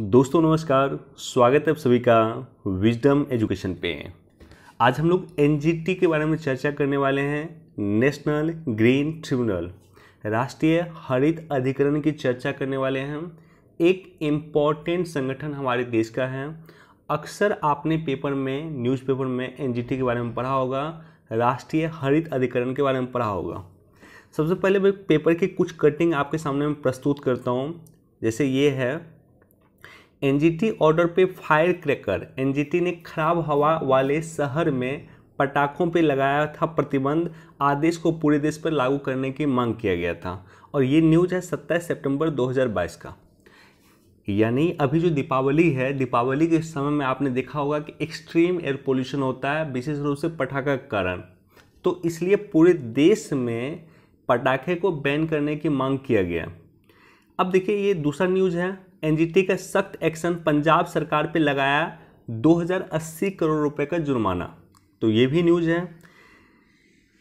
दोस्तों नमस्कार स्वागत है आप सभी का विजडम एजुकेशन पे आज हम लोग एन के बारे में चर्चा करने वाले हैं नेशनल ग्रीन ट्रिब्यूनल राष्ट्रीय हरित अधिकरण की चर्चा करने वाले हैं एक इम्पॉर्टेंट संगठन हमारे देश का है अक्सर आपने पेपर में न्यूज़पेपर में एन के बारे में पढ़ा होगा राष्ट्रीय हरित अधिकरण के बारे में पढ़ा होगा सबसे पहले मैं पेपर के कुछ कटिंग आपके सामने में प्रस्तुत करता हूँ जैसे ये है एनजीटी ऑर्डर पे फायर क्रैकर एनजीटी ने खराब हवा वाले शहर में पटाखों पे लगाया था प्रतिबंध आदेश को पूरे देश पर लागू करने की मांग किया गया था और ये न्यूज है सत्ताईस सितंबर 2022 का यानी अभी जो दीपावली है दीपावली के समय में आपने देखा होगा कि एक्सट्रीम एयर पोल्यूशन होता है विशेष रूप से पटाखा के कारण तो इसलिए पूरे देश में पटाखे को बैन करने की मांग किया गया अब देखिए ये दूसरा न्यूज़ है एनजीटी का सख्त एक्शन पंजाब सरकार पे लगाया 2080 करोड़ रुपए का जुर्माना तो ये भी न्यूज़ है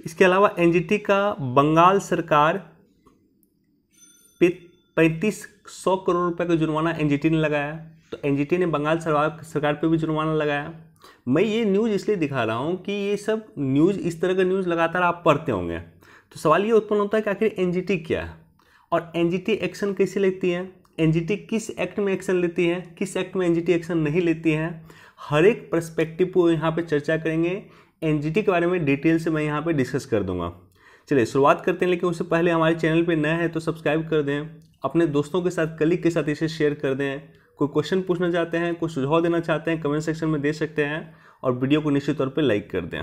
इसके अलावा एनजीटी का बंगाल सरकार पे पैंतीस सौ करोड़ रुपए का जुर्माना एनजीटी ने लगाया तो एनजीटी ने बंगाल सरकार सरकार पे भी जुर्माना लगाया मैं ये न्यूज़ इसलिए दिखा रहा हूँ कि ये सब न्यूज़ इस तरह का न्यूज़ लगातार आप पढ़ते होंगे तो सवाल ये उत्पन्न होता है कि आखिर एनजीटी क्या है और एनजीटी एक्शन कैसे लेती है एनजीटी किस एक्ट में एक्शन लेती है किस एक्ट में एनजीटी एक्शन नहीं लेती है हर एक परस्पेक्टिव को यहाँ पर चर्चा करेंगे एनजीटी के बारे में डिटेल से मैं यहाँ पर डिस्कस कर दूंगा चलिए शुरुआत करते हैं लेकिन उससे पहले हमारे चैनल पे नया है तो सब्सक्राइब कर दें अपने दोस्तों के साथ कलीग के साथ इसे शेयर कर दें कोई क्वेश्चन पूछना चाहते हैं कोई सुझाव देना चाहते हैं कमेंट सेक्शन में दे सकते हैं और वीडियो को निश्चित तौर पर लाइक कर दें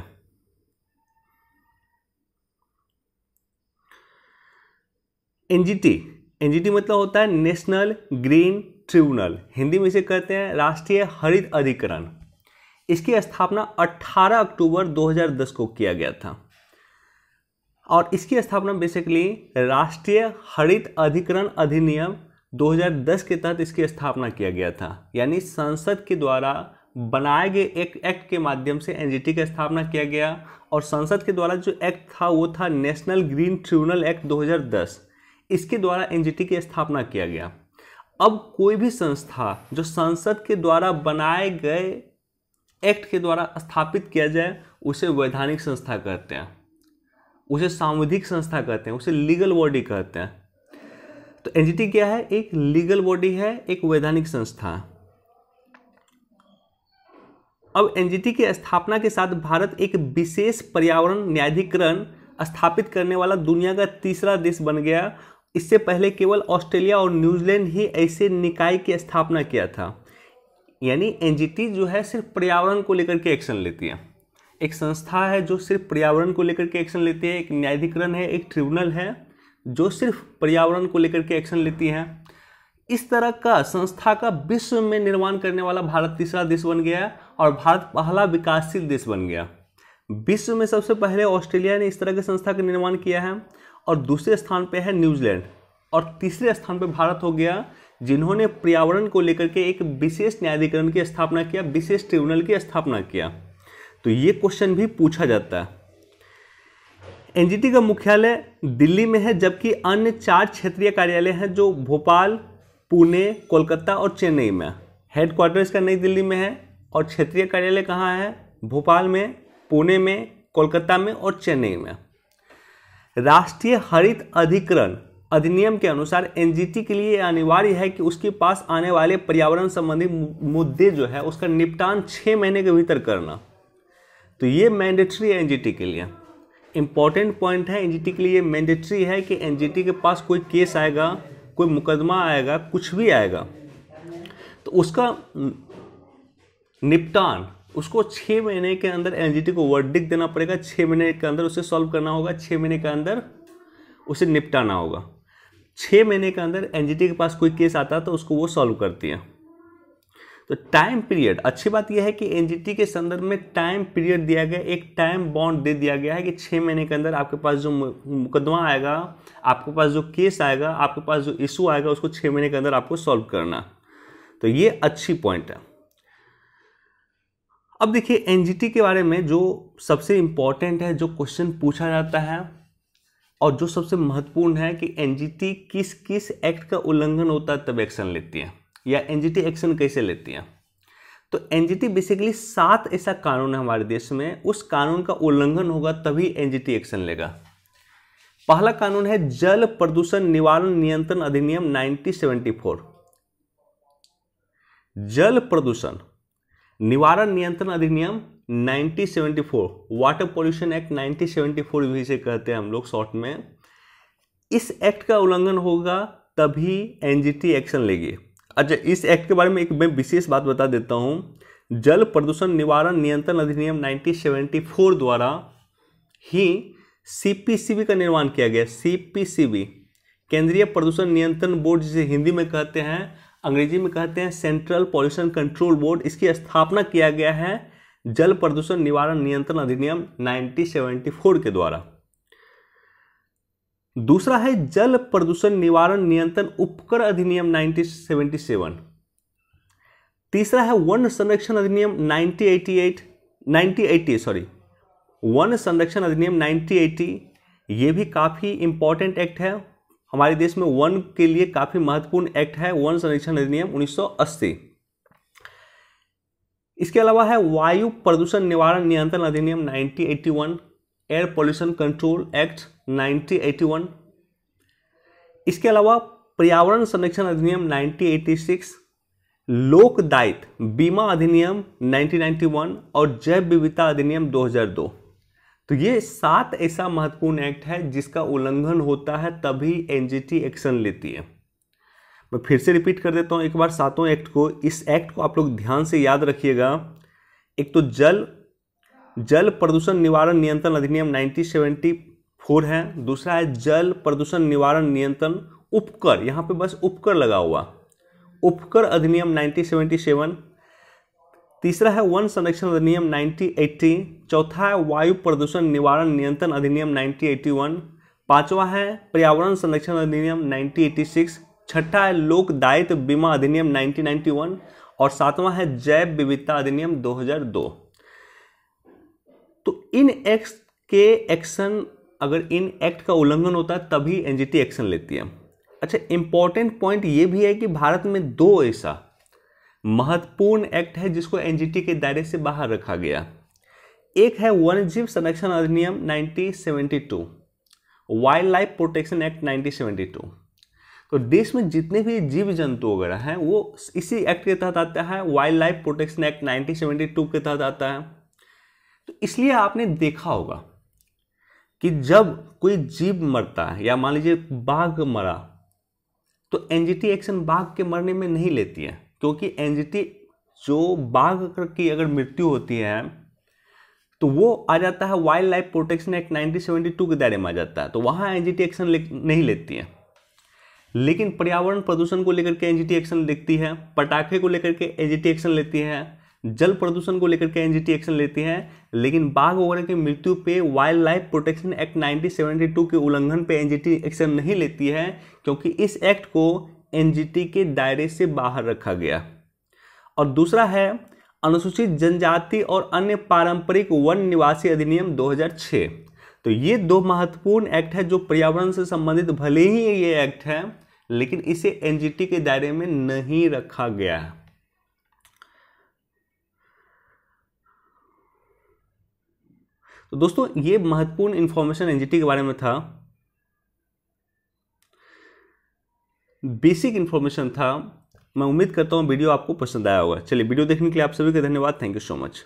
एनजीटी एनजीटी मतलब होता है नेशनल ग्रीन ट्रिब्यूनल हिंदी में इसे कहते हैं राष्ट्रीय हरित अधिकरण इसकी स्थापना 18 अक्टूबर 2010 को किया गया था और इसकी स्थापना बेसिकली राष्ट्रीय हरित अधिकरण अधिनियम 2010 के तहत इसकी स्थापना किया गया था यानी संसद के द्वारा बनाए गए एक एक्ट के माध्यम से एनजीटी का स्थापना किया गया और संसद के द्वारा जो एक्ट था वो था नेशनल ग्रीन ट्रिब्यूनल एक्ट 2010 इसके द्वारा एनजीटी की स्थापना किया गया अब कोई भी संस्था जो संसद के द्वारा बनाए गए एक्ट के द्वारा स्थापित किया जाए उसे वैधानिक संस्था कहते हैं उसे सामुदायिक संस्था कहते हैं उसे लीगल बॉडी कहते हैं तो एनजीटी क्या है एक लीगल बॉडी है एक वैधानिक संस्था अब एनजीटी की स्थापना के साथ भारत एक विशेष पर्यावरण न्यायाधिकरण स्थापित करने वाला दुनिया का तीसरा देश बन गया इससे पहले केवल ऑस्ट्रेलिया और न्यूजीलैंड ही ऐसे निकाय की स्थापना किया था यानी एन जो है सिर्फ पर्यावरण को लेकर के एक्शन लेती है एक संस्था है जो सिर्फ पर्यावरण को लेकर के एक्शन लेती है एक न्यायाधिकरण है एक ट्रिब्यूनल है जो सिर्फ पर्यावरण को लेकर के एक्शन लेती है इस तरह का संस्था का विश्व में निर्माण करने वाला भारत तीसरा देश बन गया और भारत पहला विकासशील देश बन गया विश्व में सबसे पहले ऑस्ट्रेलिया ने इस तरह के संस्था का निर्माण किया है और दूसरे स्थान पे है न्यूजीलैंड और तीसरे स्थान पे भारत हो गया जिन्होंने पर्यावरण को लेकर के एक विशेष न्यायाधिकरण की स्थापना किया विशेष ट्रिब्यूनल की स्थापना किया तो ये क्वेश्चन भी पूछा जाता है एनजीटी का मुख्यालय दिल्ली में है जबकि अन्य चार क्षेत्रीय कार्यालय हैं जो भोपाल पुणे कोलकाता और चेन्नई में हेडक्वार्टर इसका नई दिल्ली में है और क्षेत्रीय कार्यालय कहाँ है भोपाल में पुणे में कोलकाता में और चेन्नई में राष्ट्रीय हरित अधिकरण अधिनियम के अनुसार एनजीटी के लिए अनिवार्य है कि उसके पास आने वाले पर्यावरण संबंधी मुद्दे जो है उसका निपटान छः महीने के भीतर करना तो ये मैंडेटरी है एनजीटी के लिए इम्पॉर्टेंट पॉइंट है एनजीटी के लिए मैंडेटरी है कि एनजीटी के पास कोई केस आएगा कोई मुकदमा आएगा कुछ भी आएगा तो उसका निपटान उसको छः महीने के अंदर एन को वर्डिक देना पड़ेगा छः महीने के अंदर उसे सॉल्व करना होगा छः महीने के अंदर उसे निपटाना होगा छः महीने के अंदर एन के पास कोई केस आता है तो उसको वो सॉल्व करती है तो टाइम पीरियड अच्छी बात यह है कि एन के संदर्भ में टाइम पीरियड दिया गया एक टाइम बॉन्ड दे दिया गया है कि छः महीने के अंदर आपके पास जो मुकदमा आएगा आपके पास जो केस आएगा आपके पास जो इशू आएगा उसको छः महीने के अंदर आपको सॉल्व करना तो ये अच्छी पॉइंट है अब देखिए एनजीटी के बारे में जो सबसे इम्पॉर्टेंट है जो क्वेश्चन पूछा जाता है और जो सबसे महत्वपूर्ण है कि एनजीटी किस किस एक्ट का उल्लंघन होता है तब एक्शन लेती है या एनजीटी एक्शन कैसे लेती है तो एनजीटी बेसिकली सात ऐसा कानून है हमारे देश में उस कानून का उल्लंघन होगा तभी एनजीटी एक्शन लेगा पहला कानून है जल प्रदूषण निवारण नियंत्रण अधिनियम नाइनटीन जल प्रदूषण निवारण नियंत्रण अधिनियम 1974 वाटर पोल्यूशन एक्ट 1974 भी इसे कहते हैं हम लोग शॉर्ट में इस एक्ट का उल्लंघन होगा तभी एनजीटी एक्शन लेगी अच्छा इस एक्ट के बारे में एक मैं विशेष बात बता देता हूँ जल प्रदूषण निवारण नियंत्रण अधिनियम 1974 द्वारा ही सीपीसीबी का निर्माण किया गया सीपीसीबी केंद्रीय प्रदूषण नियंत्रण बोर्ड जिसे हिंदी में कहते हैं अंग्रेजी में कहते हैं सेंट्रल पॉल्यूशन कंट्रोल बोर्ड इसकी स्थापना किया गया है जल प्रदूषण निवारण नियंत्रण अधिनियम 1974 के द्वारा दूसरा है जल प्रदूषण निवारण नियंत्रण उपकर अधिनियम 1977 तीसरा है वन संरक्षण अधिनियम 1988 1980 सॉरी वन संरक्षण अधिनियम 1980 ये भी काफ़ी इंपॉर्टेंट एक्ट है हमारे देश में वन के लिए काफ़ी महत्वपूर्ण एक्ट है वन संरक्षण अधिनियम 1980 इसके अलावा है वायु प्रदूषण निवारण नियंत्रण अधिनियम 1981 एयर पॉल्यूशन कंट्रोल एक्ट 1981 इसके अलावा पर्यावरण संरक्षण अधिनियम 1986 लोक दायित्व बीमा अधिनियम 1991 और जैव विविधता अधिनियम 2002 तो ये सात ऐसा महत्वपूर्ण एक्ट है जिसका उल्लंघन होता है तभी एनजीटी एक्शन लेती है मैं फिर से रिपीट कर देता हूँ एक बार सातों एक्ट को इस एक्ट को आप लोग ध्यान से याद रखिएगा एक तो जल जल प्रदूषण निवारण नियंत्रण अधिनियम 1974 है दूसरा है जल प्रदूषण निवारण नियंत्रण उपकर यहाँ पे बस उपकर लगा हुआ उपकर अधिनियम 1977 तीसरा है वन संरक्षण अधिनियम 1980 चौथा है वायु प्रदूषण निवारण नियंत्रण अधिनियम 1981 पांचवा है पर्यावरण संरक्षण अधिनियम 1986 छठा है लोक दायित्व बीमा अधिनियम 1991 और सातवां है जैव विविधता अधिनियम 2002 तो इन एक्ट के एक्शन अगर इन एक्ट का उल्लंघन होता है तभी एनजीटी एक्शन लेती है अच्छा इंपॉर्टेंट पॉइंट ये भी है कि भारत में दो ऐसा महत्वपूर्ण एक्ट है जिसको एनजीटी के दायरे से बाहर रखा गया एक है वन जीव संरक्षण अधिनियम 1972 वाइल्ड लाइफ प्रोटेक्शन एक्ट 1972 तो देश में जितने भी जीव जंतु वगैरह हैं वो इसी एक्ट के तहत आता है वाइल्ड लाइफ प्रोटेक्शन एक्ट 1972 के तहत आता है तो इसलिए आपने देखा होगा कि जब कोई जीव मरता है या मान लीजिए बाघ मरा तो एनजीटी एक्शन बाघ के मरने में नहीं लेती है क्योंकि एनजीटी जो बाघ की अगर मृत्यु होती है तो वो आ जाता है wildlife protection act nineteen two के दायरे में आ जाता है तो वहाँ एन एक्शन ले, नहीं लेती है लेकिन पर्यावरण प्रदूषण को लेकर के एन एक्शन लेती है पटाखे को लेकर के एन एक्शन लेती है जल प्रदूषण को लेकर के एन एक्शन लेती है लेकिन बाघ वगैरह की मृत्यु पे वाइल्ड लाइफ प्रोटेक्शन एक्ट 1972 के उल्लंघन पे एन एक्शन नहीं लेती है क्योंकि इस एक्ट को एनजीटी के दायरे से बाहर रखा गया और दूसरा है अनुसूचित जनजाति और अन्य पारंपरिक वन निवासी अधिनियम 2006 तो ये दो महत्वपूर्ण एक्ट है जो पर्यावरण से संबंधित भले ही ये एक्ट है लेकिन इसे एनजीटी के दायरे में नहीं रखा गया है तो दोस्तों ये महत्वपूर्ण इन्फॉर्मेशन एनजीटी के बारे में था बेसिक इन्फॉर्मेशन था मैं उम्मीद करता हूँ वीडियो आपको पसंद आया होगा चलिए वीडियो देखने के लिए आप सभी का धन्यवाद थैंक यू सो मच